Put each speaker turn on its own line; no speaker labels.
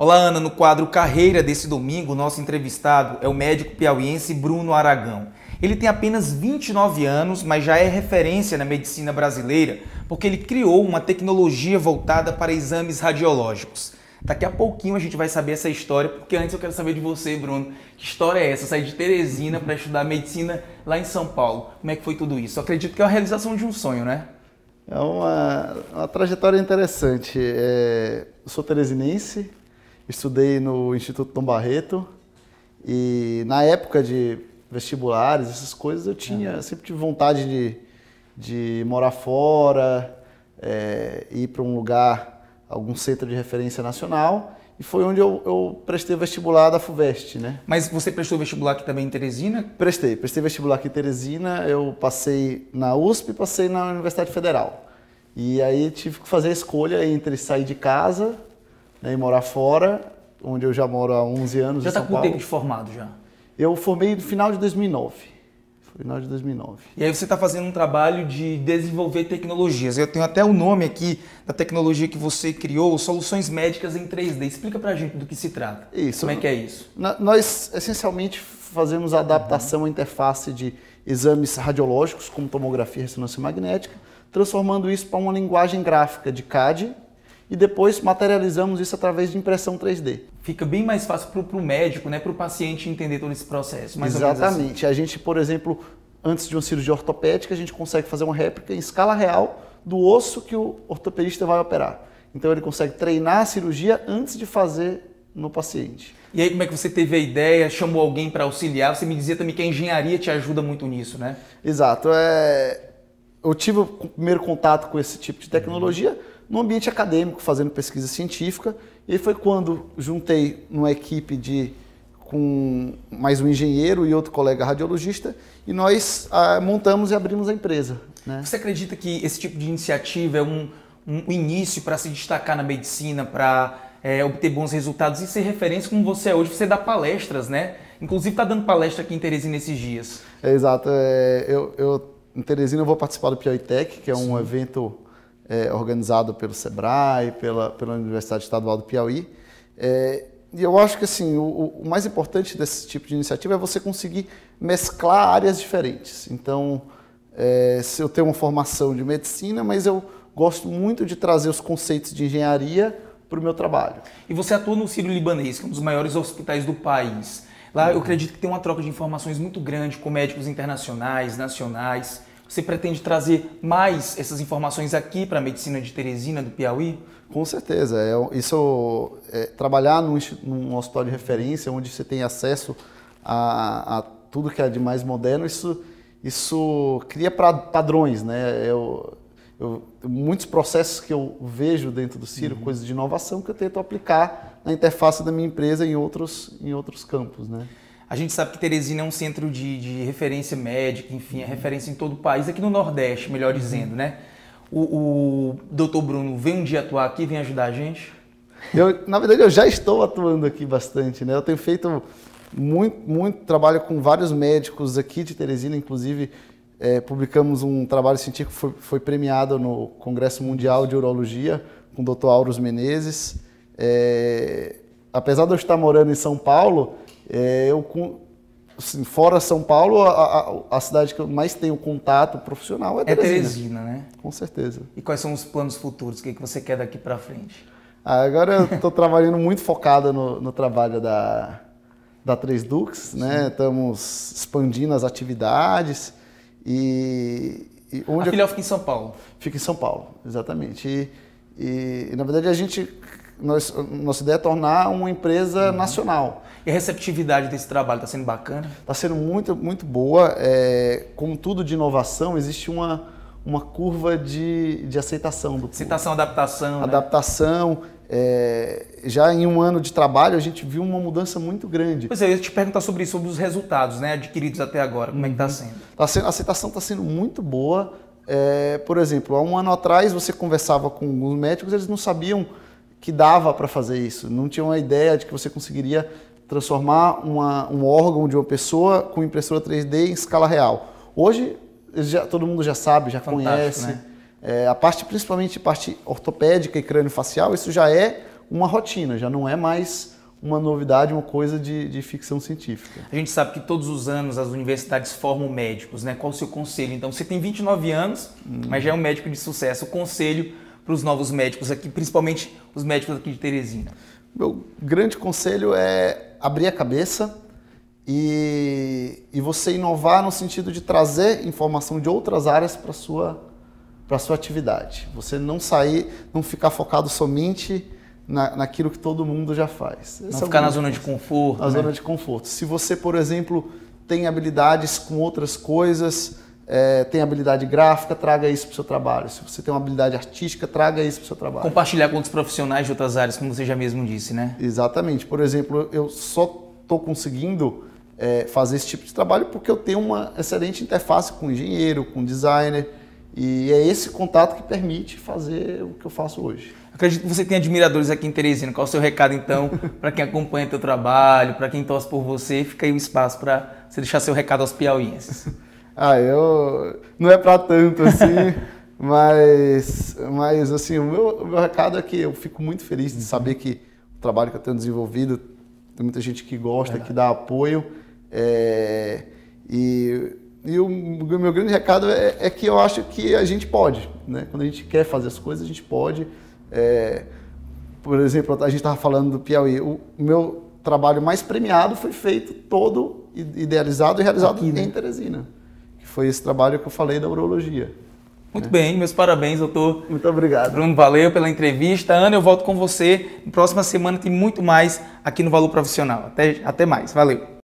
Olá, Ana. No quadro Carreira desse domingo, nosso entrevistado é o médico piauiense Bruno Aragão. Ele tem apenas 29 anos, mas já é referência na medicina brasileira porque ele criou uma tecnologia voltada para exames radiológicos. Daqui a pouquinho a gente vai saber essa história, porque antes eu quero saber de você, Bruno. Que história é essa? Sair de Teresina para estudar medicina lá em São Paulo. Como é que foi tudo isso? Eu acredito que é a realização de um sonho, né?
É uma, uma trajetória interessante. É, eu sou teresinense, Estudei no Instituto Tom Barreto e na época de vestibulares, essas coisas, eu tinha sempre tive vontade de, de morar fora, é, ir para um lugar, algum centro de referência nacional. E foi onde eu, eu, prestei vestibular da FUVEST, né?
Mas você prestou vestibular aqui também
em Teresina? Prestei, prestei vestibular aqui em Teresina. Eu passei na USP e passei na Universidade Federal. E aí tive que fazer a escolha entre sair de casa né, e morar fora, onde eu já moro há 11 anos já em tá São Paulo. Já está com o tempo de
formado já?
Eu formei no final de 2009. Final de 2009.
E aí você está fazendo um trabalho de desenvolver tecnologias. Eu tenho até o nome aqui da tecnologia que você criou, soluções médicas em 3D. Explica para a gente do que se trata. Isso. Como é que é isso? Na, nós essencialmente fazemos
a adaptação uhum. à interface de exames radiológicos, como tomografia e ressonância magnética, transformando isso para uma linguagem gráfica de CAD, e depois materializamos isso
através de impressão 3D. Fica bem mais fácil para o médico, né, para o paciente entender todo esse processo. Assim. Exatamente.
Assim. A gente, por exemplo, antes de uma cirurgia ortopédica, a gente consegue fazer uma réplica em escala real do osso que o ortopedista vai operar. Então ele consegue treinar a cirurgia
antes de fazer no paciente. E aí como é que você teve a ideia, chamou alguém para auxiliar? Você me dizia também que a engenharia te ajuda muito nisso, né?
Exato. É... Eu tive o primeiro contato com esse tipo de tecnologia. Uhum no ambiente acadêmico, fazendo pesquisa científica. E foi quando juntei numa equipe de com mais um engenheiro e outro colega radiologista e nós ah, montamos e abrimos a empresa.
Né? Você acredita que esse tipo de iniciativa é um, um início para se destacar na medicina, para é, obter bons resultados e ser referência como você é hoje? Você dá palestras, né? Inclusive está dando palestra aqui em Teresina esses dias.
É, exato. É, eu, eu, em Teresina eu vou participar do Piauí Tech, que é um evento é, organizado pelo SEBRAE, pela, pela Universidade Estadual do Piauí. É, e eu acho que assim, o, o, mais importante desse tipo de iniciativa é você conseguir mesclar áreas diferentes. Então, é, se eu tenho uma formação de medicina, mas eu gosto muito de trazer os conceitos de engenharia para o meu trabalho.
E você atua no Sírio Libanês, que é um dos maiores hospitais do país. Lá eu uhum. acredito que tem uma troca de informações muito grande com médicos internacionais, nacionais. Você pretende trazer mais essas informações aqui para a medicina de Teresina, do Piauí?
Com certeza. É, isso é, trabalhar num, num, hospital de referência, onde você tem acesso a, a tudo que é de mais moderno, isso, isso cria pra, padrões. Né? Eu, eu, muitos processos que eu vejo dentro do Ciro, uhum. coisas de inovação que eu tento aplicar na interface da minha empresa em outros, em outros campos. Né?
A gente sabe que Teresina é um centro de, de referência médica, enfim, é uhum. referência em todo o país, aqui no Nordeste, melhor uhum. dizendo, né? O, o doutor Bruno vem um dia atuar aqui, vem ajudar a gente?
Eu, na verdade, eu já estou atuando aqui bastante, né? Eu tenho feito muito, muito trabalho com vários médicos aqui de Teresina, inclusive é, publicamos um trabalho científico que foi, foi, premiado no Congresso Mundial de Urologia com o Dr. Aurus Menezes. É, apesar de eu estar morando em São Paulo, é, eu, assim, fora São Paulo, a, a, a, cidade que eu mais tenho contato profissional é, é Teresina. É Teresina, né? Com certeza.
E quais são os planos futuros? O que, que você quer daqui para frente?
Ah, agora eu estou trabalhando muito focada no, no, trabalho da, da 3 Dux, né? Estamos expandindo as atividades e... e onde a filial eu... fica em São Paulo? Fica em São Paulo, exatamente. E, e, e na verdade a gente... Nós, nossa ideia é tornar uma empresa uhum. nacional. E a receptividade desse trabalho está sendo bacana? Está sendo muito, muito boa. É, como tudo de inovação, existe uma, uma curva de, de aceitação do Aceitação, adaptação. Né? Adaptação. Né? É, já em um ano de trabalho, a gente viu uma mudança muito grande. Pois é, eu ia te perguntar sobre isso, sobre os resultados né, adquiridos até agora. Como uhum. é que está uhum. sendo? Tá sendo? A aceitação está sendo muito boa. É, por exemplo, há um ano atrás você conversava com alguns médicos, eles não sabiam que dava para fazer isso, não tinham a ideia de que você conseguiria transformar uma, um órgão de uma pessoa com impressora 3D em escala real. Hoje já, todo mundo já sabe, já Fantástico, conhece. Né? É, a parte, principalmente a parte ortopédica e crânio-facial, isso já é uma rotina, já não é
mais
uma novidade, uma coisa de, de, ficção científica.
A gente sabe que todos os anos as universidades formam médicos, né? Qual o seu conselho? Então, você tem 29 anos, hum. mas já é um médico de sucesso. O conselho para os novos médicos aqui, principalmente os médicos aqui de Teresina?
Meu grande conselho é abrir a cabeça e, e você inovar no sentido de trazer informação de outras áreas para sua para sua atividade. Você não sair, não ficar focado somente na, naquilo que todo mundo já faz. Esse não é ficar na zona de conforto. Na né? zona de conforto. Se você, por exemplo, tem habilidades com outras coisas, é, tem habilidade gráfica, traga isso para o seu trabalho. Se você tem uma habilidade artística, traga isso para o seu trabalho.
Compartilhar com outros profissionais de outras áreas, como você já mesmo
disse, né? Exatamente. Por exemplo, eu só estou conseguindo é, fazer esse tipo de trabalho porque eu tenho uma excelente interface com engenheiro, com designer. E é esse contato que permite fazer o que eu faço hoje.
Acredito que você tem admiradores aqui em Teresina. Qual é o seu recado, então, para quem acompanha o seu trabalho, para quem torce por você? Fica aí o um espaço para você deixar seu recado aos piauienses. Ah, eu. Não é para tanto assim,
mas. Mas, assim, o meu, o meu recado é que eu fico muito feliz de saber que o trabalho que eu tenho desenvolvido, tem muita gente que gosta, Verdade. que dá apoio. É, e. E o meu grande recado é, é, que eu acho que a gente pode, né? Quando a gente quer fazer as coisas, a gente pode. É, por exemplo, a gente estava falando do Piauí. O meu trabalho mais premiado foi feito todo idealizado
e realizado Aqui, né? em Teresina foi esse trabalho que eu falei da urologia. Muito é. bem, meus parabéns, doutor. Muito obrigado. Bruno, valeu pela entrevista. Ana, eu volto com você. Próxima semana tem muito mais aqui no Valor Profissional. Até, até mais. Valeu.